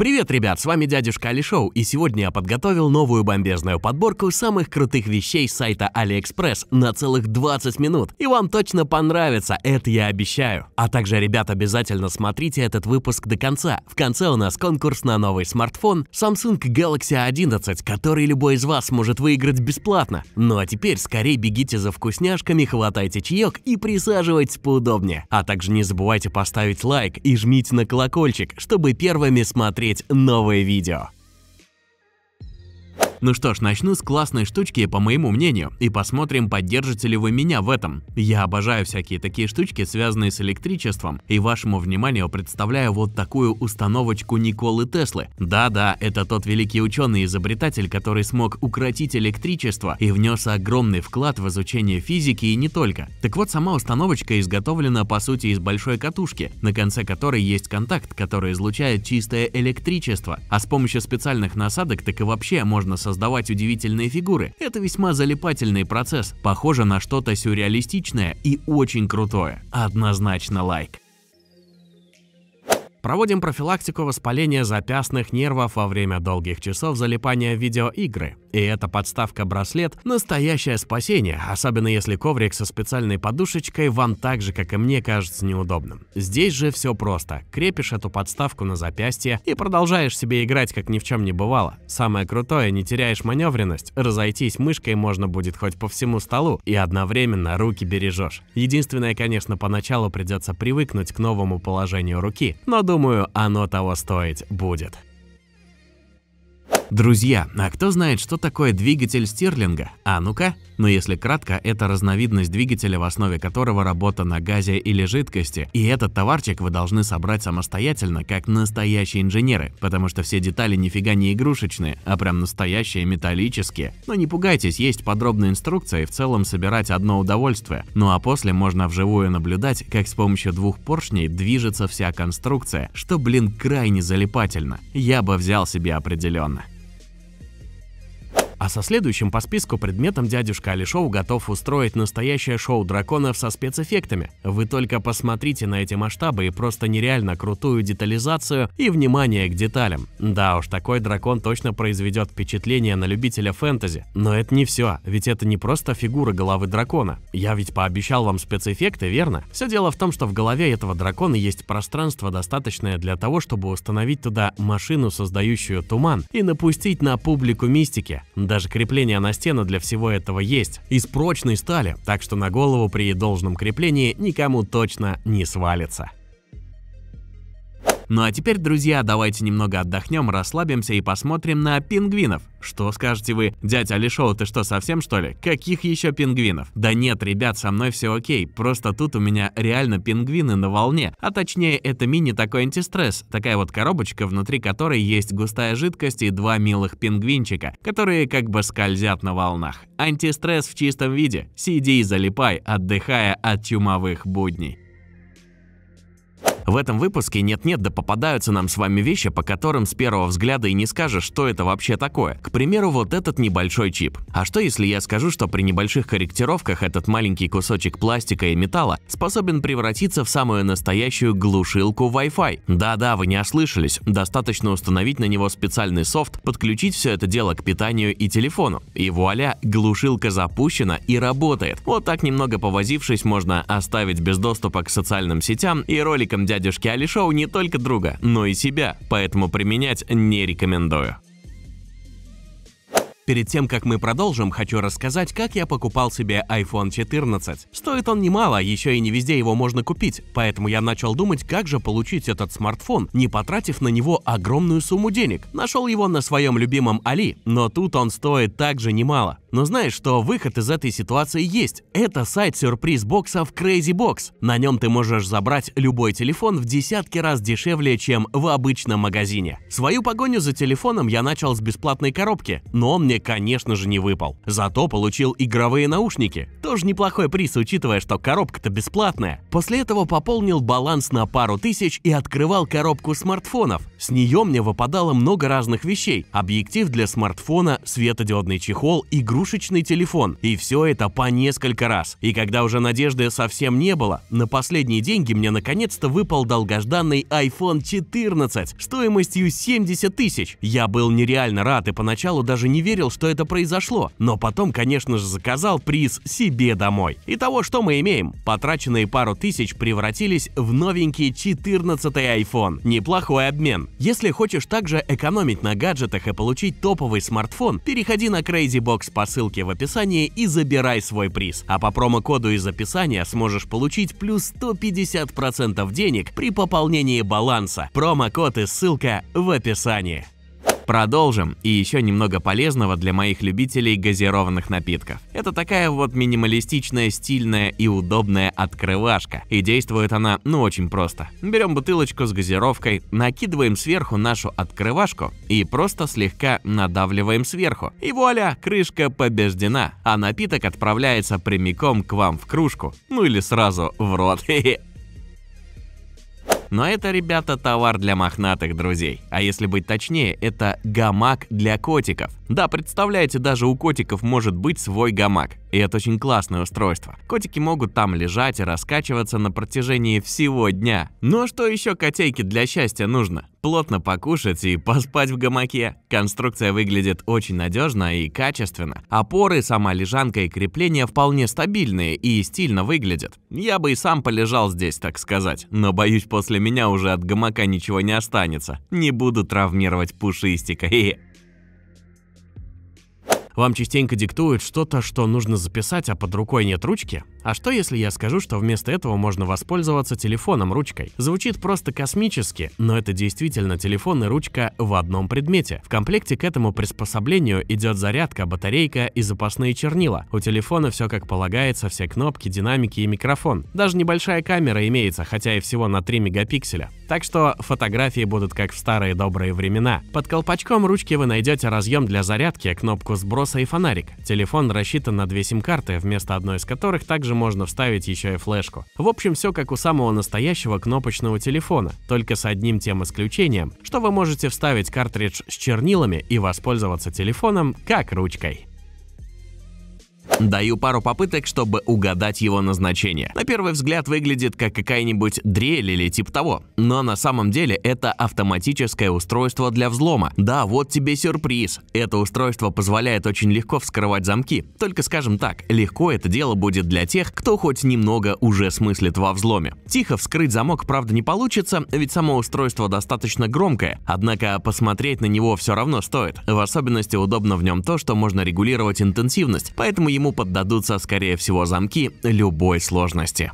Привет, ребят, с вами дядюшка Али Шоу, и сегодня я подготовил новую бомбезную подборку самых крутых вещей с сайта AliExpress на целых 20 минут. И вам точно понравится, это я обещаю. А также, ребят, обязательно смотрите этот выпуск до конца. В конце у нас конкурс на новый смартфон Samsung Galaxy 11, который любой из вас может выиграть бесплатно. Ну а теперь скорее бегите за вкусняшками, хватайте чаек и присаживайтесь поудобнее. А также не забывайте поставить лайк и жмите на колокольчик, чтобы первыми смотреть смотреть новые видео. Ну что ж, начну с классной штучки, по моему мнению, и посмотрим, поддержите ли вы меня в этом. Я обожаю всякие такие штучки, связанные с электричеством, и вашему вниманию представляю вот такую установочку Николы Теслы. Да-да, это тот великий ученый-изобретатель, который смог укротить электричество и внес огромный вклад в изучение физики и не только. Так вот, сама установочка изготовлена по сути из большой катушки, на конце которой есть контакт, который излучает чистое электричество, а с помощью специальных насадок так и вообще можно создать создавать удивительные фигуры – это весьма залипательный процесс, похоже на что-то сюрреалистичное и очень крутое. Однозначно лайк. Проводим профилактику воспаления запястных нервов во время долгих часов залипания в видеоигры. И эта подставка-браслет – настоящее спасение, особенно если коврик со специальной подушечкой вам так же, как и мне, кажется неудобным. Здесь же все просто. Крепишь эту подставку на запястье и продолжаешь себе играть, как ни в чем не бывало. Самое крутое – не теряешь маневренность, разойтись мышкой можно будет хоть по всему столу, и одновременно руки бережешь. Единственное, конечно, поначалу придется привыкнуть к новому положению руки, но думаю, Думаю, оно того стоить будет. Друзья, а кто знает, что такое двигатель Стирлинга? А ну-ка! Но ну, если кратко, это разновидность двигателя, в основе которого работа на газе или жидкости. И этот товарчик вы должны собрать самостоятельно, как настоящие инженеры, потому что все детали нифига не игрушечные, а прям настоящие металлические. Но не пугайтесь, есть подробная инструкция и в целом собирать одно удовольствие. Ну а после можно вживую наблюдать, как с помощью двух поршней движется вся конструкция, что, блин, крайне залипательно. Я бы взял себе определенно. А со следующим по списку предметом дядюшка Алишоу готов устроить настоящее шоу драконов со спецэффектами. Вы только посмотрите на эти масштабы и просто нереально крутую детализацию и внимание к деталям. Да уж, такой дракон точно произведет впечатление на любителя фэнтези. Но это не все, ведь это не просто фигура головы дракона. Я ведь пообещал вам спецэффекты, верно? Все дело в том, что в голове этого дракона есть пространство, достаточное для того, чтобы установить туда машину, создающую туман, и напустить на публику мистики. Даже крепление на стену для всего этого есть. Из прочной стали, так что на голову при должном креплении никому точно не свалится. Ну а теперь, друзья, давайте немного отдохнем, расслабимся и посмотрим на пингвинов. Что скажете вы? Дядя Алишоу, ты что, совсем что ли? Каких еще пингвинов? Да нет, ребят, со мной все окей, просто тут у меня реально пингвины на волне. А точнее, это мини такой антистресс, такая вот коробочка, внутри которой есть густая жидкость и два милых пингвинчика, которые как бы скользят на волнах. Антистресс в чистом виде. Сиди и залипай, отдыхая от чумовых будней. В этом выпуске нет-нет да попадаются нам с вами вещи, по которым с первого взгляда и не скажешь, что это вообще такое. К примеру, вот этот небольшой чип. А что если я скажу, что при небольших корректировках этот маленький кусочек пластика и металла способен превратиться в самую настоящую глушилку Wi-Fi? Да-да, вы не ослышались. Достаточно установить на него специальный софт, подключить все это дело к питанию и телефону. И вуаля, глушилка запущена и работает. Вот так немного повозившись, можно оставить без доступа к социальным сетям и роликам дяди дядюшки Алишоу не только друга, но и себя, поэтому применять не рекомендую. Перед тем, как мы продолжим, хочу рассказать, как я покупал себе iPhone 14. Стоит он немало, еще и не везде его можно купить, поэтому я начал думать, как же получить этот смартфон, не потратив на него огромную сумму денег. Нашел его на своем любимом Али, но тут он стоит также немало. Но знаешь, что выход из этой ситуации есть. Это сайт сюрприз боксов Crazy Box. На нем ты можешь забрать любой телефон в десятки раз дешевле, чем в обычном магазине. Свою погоню за телефоном я начал с бесплатной коробки, но он мне конечно же, не выпал. Зато получил игровые наушники. Тоже неплохой приз, учитывая, что коробка-то бесплатная. После этого пополнил баланс на пару тысяч и открывал коробку смартфонов. С нее мне выпадало много разных вещей. Объектив для смартфона, светодиодный чехол, игрушечный телефон. И все это по несколько раз. И когда уже надежды совсем не было, на последние деньги мне наконец-то выпал долгожданный iPhone 14 стоимостью 70 тысяч. Я был нереально рад и поначалу даже не верил, поверил, что это произошло, но потом, конечно же, заказал приз себе домой. Итого, что мы имеем? Потраченные пару тысяч превратились в новенький 14 iPhone. Неплохой обмен. Если хочешь также экономить на гаджетах и получить топовый смартфон, переходи на CrazyBox по ссылке в описании и забирай свой приз. А по промокоду из описания сможешь получить плюс 150% денег при пополнении баланса. Промокод и ссылка в описании. Продолжим, и еще немного полезного для моих любителей газированных напитков. Это такая вот минималистичная, стильная и удобная открывашка. И действует она, ну, очень просто. Берем бутылочку с газировкой, накидываем сверху нашу открывашку и просто слегка надавливаем сверху. И вуаля, крышка побеждена, а напиток отправляется прямиком к вам в кружку, ну или сразу в рот. Но это, ребята, товар для мохнатых друзей. А если быть точнее, это гамак для котиков. Да, представляете, даже у котиков может быть свой гамак. И это очень классное устройство. Котики могут там лежать и раскачиваться на протяжении всего дня. Но что еще котейке для счастья нужно? Плотно покушать и поспать в гамаке. Конструкция выглядит очень надежно и качественно. Опоры, сама лежанка и крепления вполне стабильные и стильно выглядят. Я бы и сам полежал здесь, так сказать. Но боюсь, после меня уже от гамака ничего не останется. Не буду травмировать пушистика. Хе-хе. Вам частенько диктуют что-то, что нужно записать, а под рукой нет ручки? А что если я скажу, что вместо этого можно воспользоваться телефоном ручкой? Звучит просто космически, но это действительно телефон и ручка в одном предмете. В комплекте к этому приспособлению идет зарядка, батарейка и запасные чернила. У телефона все как полагается, все кнопки, динамики и микрофон. Даже небольшая камера имеется, хотя и всего на 3 мегапикселя. Так что фотографии будут как в старые добрые времена. Под колпачком ручки вы найдете разъем для зарядки, кнопку сброса имелся и фонарик. Телефон рассчитан на две сим-карты, вместо одной из которых также можно вставить еще и флешку. В общем, все как у самого настоящего кнопочного телефона, только с одним тем исключением, что вы можете вставить картридж с чернилами и воспользоваться телефоном как ручкой. Даю пару попыток, чтобы угадать его назначение. На первый взгляд выглядит как какая-нибудь дрель или типа того. Но на самом деле это автоматическое устройство для взлома. Да, вот тебе сюрприз. Это устройство позволяет очень легко вскрывать замки. Только скажем так, легко это дело будет для тех, кто хоть немного уже смыслит во взломе. Тихо вскрыть замок, правда, не получится, ведь само устройство достаточно громкое. Однако посмотреть на него все равно стоит. В особенности удобно в нем то, что можно регулировать интенсивность, поэтому ему поддадутся, скорее всего, замки любой сложности.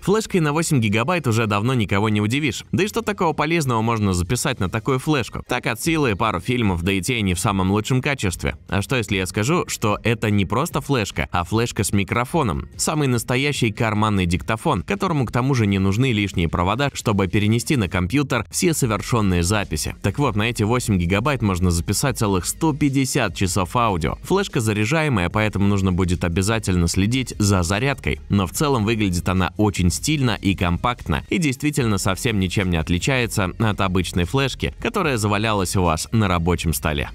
Флешкой на 8 гигабайт уже давно никого не удивишь. Да и что такого полезного можно записать на такую флешку? Так от силы пару фильмов, да и те не в самом лучшем качестве. А что если я скажу, что это не просто флешка, а флешка с микрофоном? Самый настоящий карманный диктофон, которому к тому же не нужны лишние провода, чтобы перенести на компьютер все совершенные записи. Так вот, на эти 8 гигабайт можно записать целых 150 часов аудио. Флешка заряжаемая, поэтому нужно будет обязательно следить за зарядкой, но в целом выглядит она очень стильно и компактно и действительно совсем ничем не отличается от обычной флешки, которая завалялась у вас на рабочем столе.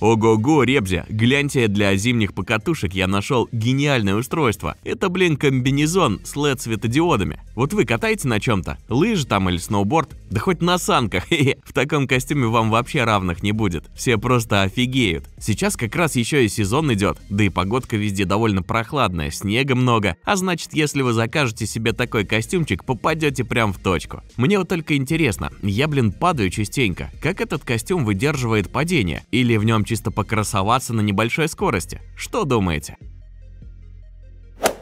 Ого-го, Ребзя, гляньте, для зимних покатушек я нашел гениальное устройство. Это, блин, комбинезон с LED-светодиодами. Вот вы катаете на чем-то? Лыжи там или сноуборд? Да хоть на санках. В таком костюме вам вообще равных не будет. Все просто офигеют. Сейчас как раз еще и сезон идет, да и погодка везде довольно прохладная, снега много, а значит, если вы закажете себе такой костюмчик, попадете прям в точку. Мне вот только интересно, я, блин, падаю частенько. Как этот костюм выдерживает падение? Или в нем чисто покрасоваться на небольшой скорости. Что думаете?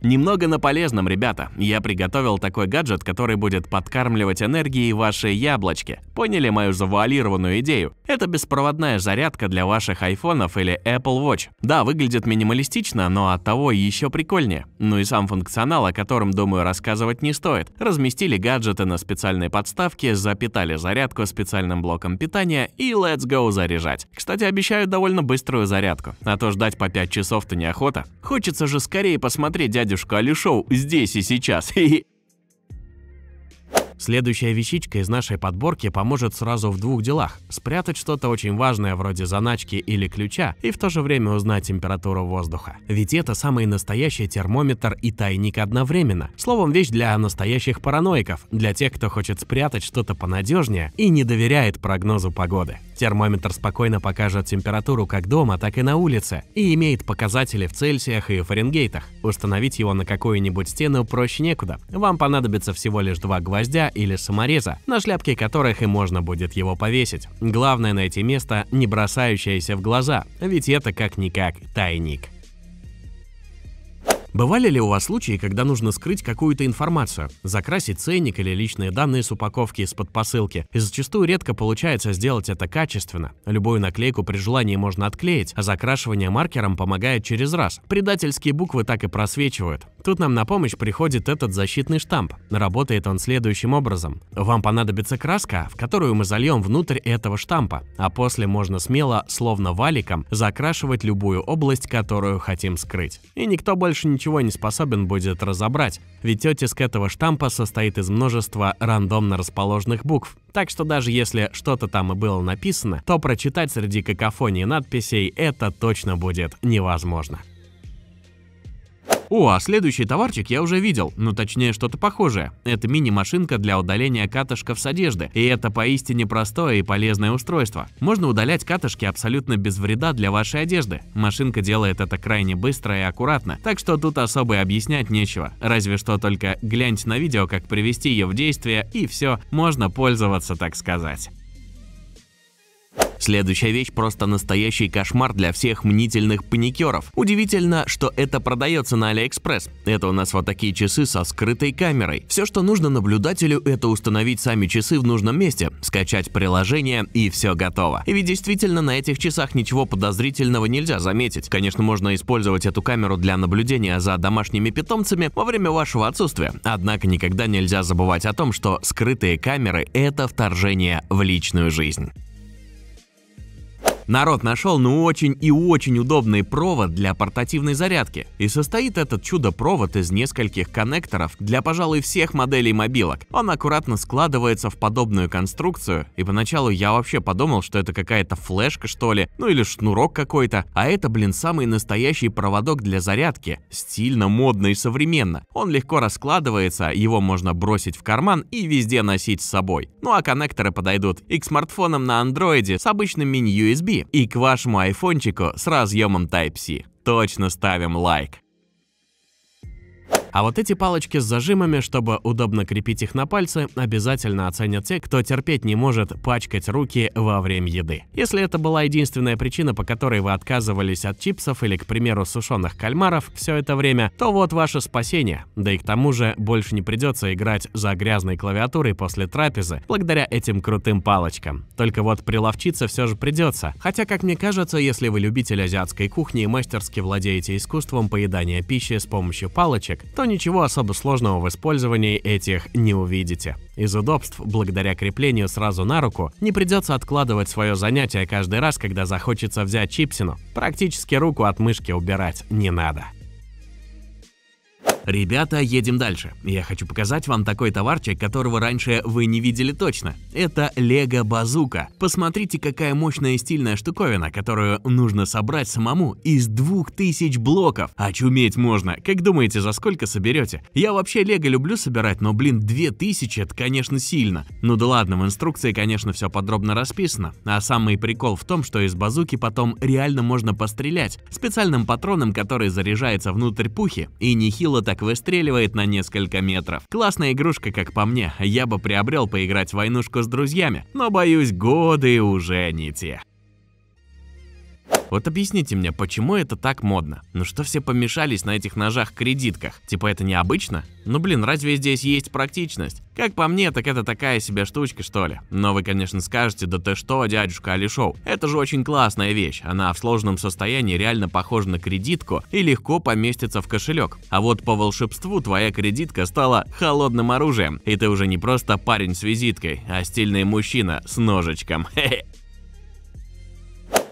Немного на полезном, ребята. Я приготовил такой гаджет, который будет подкармливать энергией ваши яблочки. Поняли мою завуалированную идею? Это беспроводная зарядка для ваших айфонов или Apple Watch. Да, выглядит минималистично, но от того еще прикольнее. Ну и сам функционал, о котором, думаю, рассказывать не стоит. Разместили гаджеты на специальной подставке, запитали зарядку специальным блоком питания и let's go заряжать. Кстати, обещаю довольно быструю зарядку, а то ждать по 5 часов-то неохота. Хочется же скорее посмотреть дядю дядюшка Алишоу здесь и сейчас. Хе Следующая вещичка из нашей подборки поможет сразу в двух делах – спрятать что-то очень важное вроде заначки или ключа и в то же время узнать температуру воздуха. Ведь это самый настоящий термометр и тайник одновременно. Словом, вещь для настоящих параноиков, для тех, кто хочет спрятать что-то понадежнее и не доверяет прогнозу погоды. Термометр спокойно покажет температуру как дома, так и на улице, и имеет показатели в Цельсиях и Фаренгейтах. Установить его на какую-нибудь стену проще некуда. Вам понадобится всего лишь два гвоздя или самореза, на шляпке которых и можно будет его повесить. Главное найти место, не бросающееся в глаза, ведь это как-никак тайник. Бывали ли у вас случаи, когда нужно скрыть какую-то информацию, закрасить ценник или личные данные с упаковки из-под посылки? И зачастую редко получается сделать это качественно. Любую наклейку при желании можно отклеить, а закрашивание маркером помогает через раз. Предательские буквы так и просвечивают. Тут нам на помощь приходит этот защитный штамп. Работает он следующим образом. Вам понадобится краска, в которую мы зальем внутрь этого штампа, а после можно смело, словно валиком, закрашивать любую область, которую хотим скрыть. И никто больше ничего не способен будет разобрать, ведь оттиск этого штампа состоит из множества рандомно расположенных букв. Так что даже если что-то там и было написано, то прочитать среди какофонии надписей это точно будет невозможно. О, а следующий товарчик я уже видел, ну точнее что-то похожее. Это мини-машинка для удаления катышков с одежды, и это поистине простое и полезное устройство. Можно удалять катышки абсолютно без вреда для вашей одежды. Машинка делает это крайне быстро и аккуратно, так что тут особо и объяснять нечего. Разве что только гляньте на видео, как привести ее в действие, и все, можно пользоваться, так сказать. Следующая вещь просто настоящий кошмар для всех мнительных паникеров. Удивительно, что это продается на Алиэкспресс. Это у нас вот такие часы со скрытой камерой. Все, что нужно наблюдателю, это установить сами часы в нужном месте, скачать приложение и все готово. И ведь действительно на этих часах ничего подозрительного нельзя заметить. Конечно, можно использовать эту камеру для наблюдения за домашними питомцами во время вашего отсутствия. Однако никогда нельзя забывать о том, что скрытые камеры – это вторжение в личную жизнь. Народ нашел ну очень и очень удобный провод для портативной зарядки. И состоит этот чудо-провод из нескольких коннекторов для, пожалуй, всех моделей мобилок. Он аккуратно складывается в подобную конструкцию, и поначалу я вообще подумал, что это какая-то флешка что ли, ну или шнурок какой-то, а это, блин, самый настоящий проводок для зарядки. Стильно, модно и современно. Он легко раскладывается, его можно бросить в карман и везде носить с собой. Ну а коннекторы подойдут и к смартфонам на андроиде с обычным мини-USB и к вашему айфончику с разъемом Type-C. Точно ставим лайк. А вот эти палочки с зажимами, чтобы удобно крепить их на пальцы, обязательно оценят те, кто терпеть не может пачкать руки во время еды. Если это была единственная причина, по которой вы отказывались от чипсов или, к примеру, сушеных кальмаров все это время, то вот ваше спасение. Да и к тому же больше не придется играть за грязной клавиатурой после трапезы, благодаря этим крутым палочкам. Только вот приловчиться все же придется. Хотя, как мне кажется, если вы любитель азиатской кухни и мастерски владеете искусством поедания пищи с помощью палочек, то ничего особо сложного в использовании этих не увидите. Из удобств, благодаря креплению сразу на руку, не придется откладывать свое занятие каждый раз, когда захочется взять чипсину. Практически руку от мышки убирать не надо. Ребята, едем дальше. Я хочу показать вам такой товарчик, которого раньше вы не видели точно. Это Лего Базука. Посмотрите, какая мощная и стильная штуковина, которую нужно собрать самому из 2000 блоков. Очуметь можно. Как думаете, за сколько соберете? Я вообще Лего люблю собирать, но, блин, 2000 это, конечно, сильно. Ну да ладно, в инструкции, конечно, все подробно расписано. А самый прикол в том, что из базуки потом реально можно пострелять специальным патроном, который заряжается внутрь пухи и нехило так так выстреливает на несколько метров. Классная игрушка, как по мне, я бы приобрел поиграть в войнушку с друзьями, но боюсь, годы уже не те. Вот объясните мне, почему это так модно? Ну что все помешались на этих ножах-кредитках? Типа это необычно? Ну блин, разве здесь есть практичность? Как по мне, так это такая себе штучка, что ли. Но вы, конечно, скажете, да ты что, дядюшка Алишоу, это же очень классная вещь, она в сложном состоянии реально похожа на кредитку и легко поместится в кошелек. А вот по волшебству твоя кредитка стала холодным оружием, и ты уже не просто парень с визиткой, а стильный мужчина с ножичком. Хе-хе.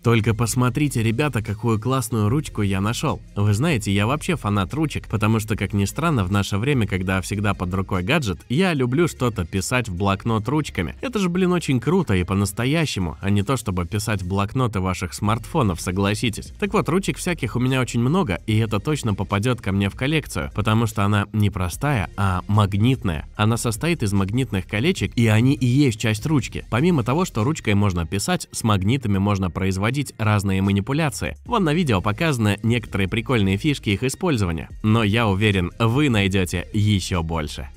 Только посмотрите, ребята, какую классную ручку я нашел. Вы знаете, я вообще фанат ручек, потому что, как ни странно, в наше время, когда всегда под рукой гаджет, я люблю что-то писать в блокнот ручками. Это же, блин, очень круто и по-настоящему, а не то, чтобы писать в блокноты ваших смартфонов, согласитесь. Так вот, ручек всяких у меня очень много, и это точно попадет ко мне в коллекцию, потому что она не простая, а магнитная. Она состоит из магнитных колечек, и они и есть часть ручки. Помимо того, что ручкой можно писать, с магнитами можно производить проводить разные манипуляции. Вон на видео показаны некоторые прикольные фишки их использования. Но я уверен, вы найдете еще больше.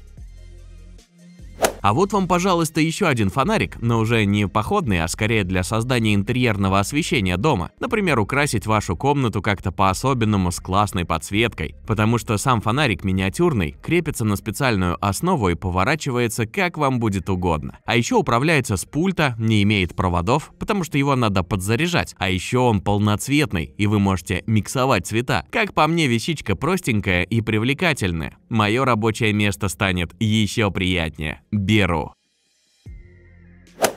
А вот вам, пожалуйста, еще один фонарик, но уже не походный, а скорее для создания интерьерного освещения дома. Например, украсить вашу комнату как-то по-особенному с классной подсветкой. Потому что сам фонарик миниатюрный, крепится на специальную основу и поворачивается как вам будет угодно. А еще управляется с пульта, не имеет проводов, потому что его надо подзаряжать. А еще он полноцветный, и вы можете миксовать цвета. Как по мне, вещичка простенькая и привлекательная. Мое рабочее место станет еще приятнее веру.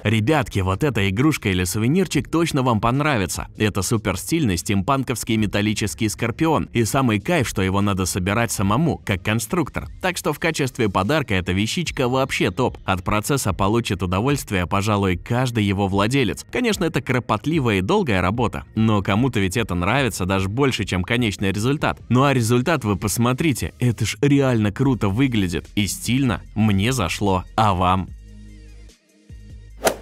Ребятки, вот эта игрушка или сувенирчик точно вам понравится. Это супер стильный стимпанковский металлический скорпион. И самый кайф, что его надо собирать самому, как конструктор. Так что в качестве подарка эта вещичка вообще топ. От процесса получит удовольствие, пожалуй, каждый его владелец. Конечно, это кропотливая и долгая работа. Но кому-то ведь это нравится даже больше, чем конечный результат. Ну а результат вы посмотрите. Это ж реально круто выглядит и стильно. Мне зашло. А вам?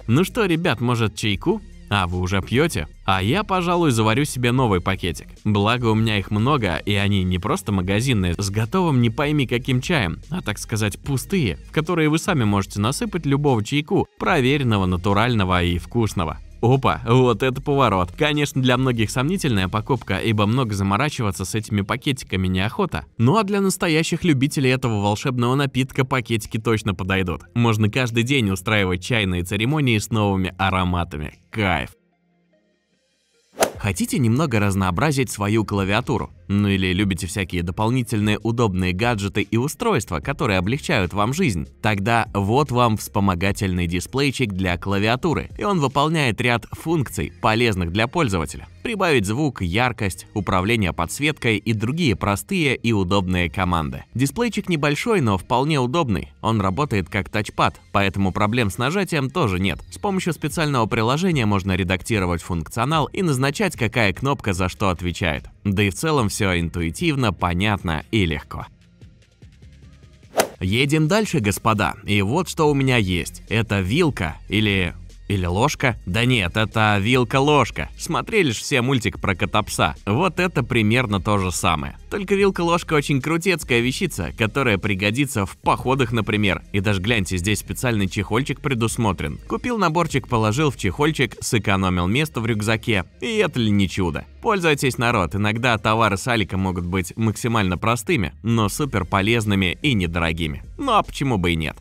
Ну что, ребят, может чайку? А вы уже пьете? А я, пожалуй, заварю себе новый пакетик. Благо у меня их много, и они не просто магазинные, с готовым не пойми каким чаем, а так сказать пустые, в которые вы сами можете насыпать любого чайку, проверенного, натурального и вкусного. Опа, вот это поворот. Конечно, для многих сомнительная покупка, ибо много заморачиваться с этими пакетиками неохота. Ну а для настоящих любителей этого волшебного напитка пакетики точно подойдут. Можно каждый день устраивать чайные церемонии с новыми ароматами. Кайф! Хотите немного разнообразить свою клавиатуру? Ну или любите всякие дополнительные удобные гаджеты и устройства, которые облегчают вам жизнь, тогда вот вам вспомогательный дисплейчик для клавиатуры, и он выполняет ряд функций, полезных для пользователя. Прибавить звук, яркость, управление подсветкой и другие простые и удобные команды. Дисплейчик небольшой, но вполне удобный. Он работает как тачпад, поэтому проблем с нажатием тоже нет. С помощью специального приложения можно редактировать функционал и назначать, какая кнопка за что отвечает. Да и в целом все интуитивно, понятно и легко. Едем дальше, господа, и вот что у меня есть. Это вилка или или ложка? Да нет, это вилка-ложка. Смотрели же все мультик про котопса. Вот это примерно то же самое. Только вилка-ложка очень крутецкая вещица, которая пригодится в походах, например. И даже гляньте, здесь специальный чехольчик предусмотрен. Купил наборчик, положил в чехольчик, сэкономил место в рюкзаке. И это ли не чудо? Пользуйтесь, народ, иногда товары с Алика могут быть максимально простыми, но супер полезными и недорогими. Ну а почему бы и нет?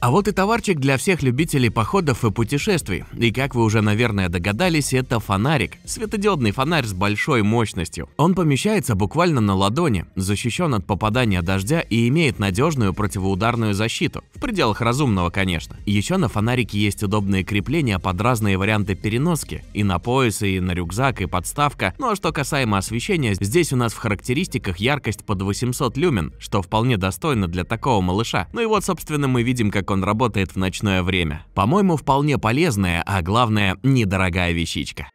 А вот и товарчик для всех любителей походов и путешествий. И как вы уже, наверное, догадались, это фонарик. Светодиодный фонарь с большой мощностью. Он помещается буквально на ладони, защищен от попадания дождя и имеет надежную противоударную защиту. В пределах разумного, конечно. Еще на фонарике есть удобные крепления под разные варианты переноски. И на пояс, и на рюкзак, и подставка. Ну а что касаемо освещения, здесь у нас в характеристиках яркость под 800 люмен, что вполне достойно для такого малыша. Ну и вот, собственно, мы видим, как как он работает в ночное время. По-моему, вполне полезная, а главное, недорогая вещичка.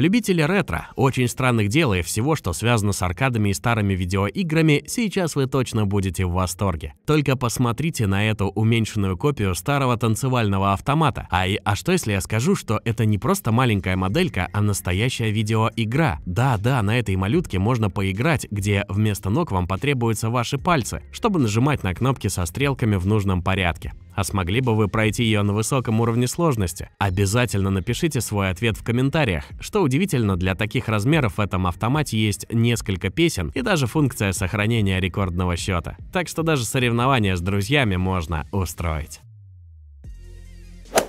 Любители ретро, очень странных дел и всего, что связано с аркадами и старыми видеоиграми, сейчас вы точно будете в восторге. Только посмотрите на эту уменьшенную копию старого танцевального автомата. А, и, а что если я скажу, что это не просто маленькая моделька, а настоящая видеоигра? Да-да, на этой малютке можно поиграть, где вместо ног вам потребуются ваши пальцы, чтобы нажимать на кнопки со стрелками в нужном порядке. А смогли бы вы пройти ее на высоком уровне сложности? Обязательно напишите свой ответ в комментариях. Что удивительно, для таких размеров в этом автомате есть несколько песен и даже функция сохранения рекордного счета. Так что даже соревнования с друзьями можно устроить.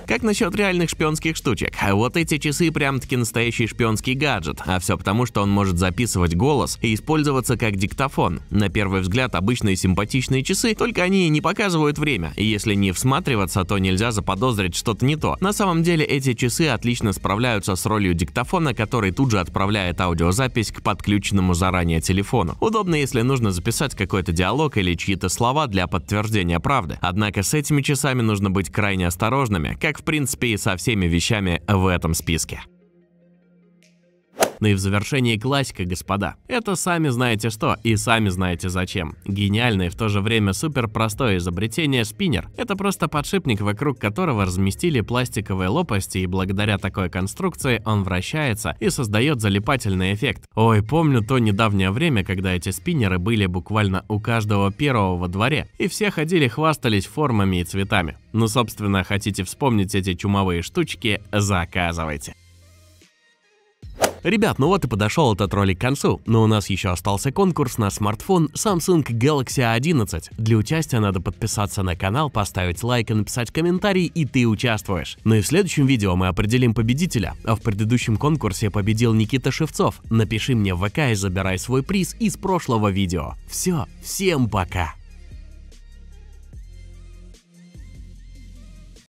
Как насчет реальных шпионских штучек? А вот эти часы прям-таки настоящий шпионский гаджет, а все потому, что он может записывать голос и использоваться как диктофон. На первый взгляд обычные симпатичные часы, только они не показывают время, и если не всматриваться, то нельзя заподозрить что-то не то. На самом деле эти часы отлично справляются с ролью диктофона, который тут же отправляет аудиозапись к подключенному заранее телефону. Удобно, если нужно записать какой-то диалог или чьи-то слова для подтверждения правды. Однако с этими часами нужно быть крайне осторожными, как в принципе и со всеми вещами в этом списке. Ну и в завершении классика, господа. Это сами знаете что и сами знаете зачем. Гениальное и в то же время супер простое изобретение спиннер. Это просто подшипник, вокруг которого разместили пластиковые лопасти и благодаря такой конструкции он вращается и создает залипательный эффект. Ой, помню то недавнее время, когда эти спиннеры были буквально у каждого первого во дворе, и все ходили хвастались формами и цветами. Ну, собственно, хотите вспомнить эти чумовые штучки, заказывайте. Ребят, ну вот и подошел этот ролик к концу, но у нас еще остался конкурс на смартфон Samsung Galaxy 11. Для участия надо подписаться на канал, поставить лайк и написать комментарий, и ты участвуешь. Ну и в следующем видео мы определим победителя, а в предыдущем конкурсе победил Никита Шевцов. Напиши мне в ВК и забирай свой приз из прошлого видео. Все, всем пока!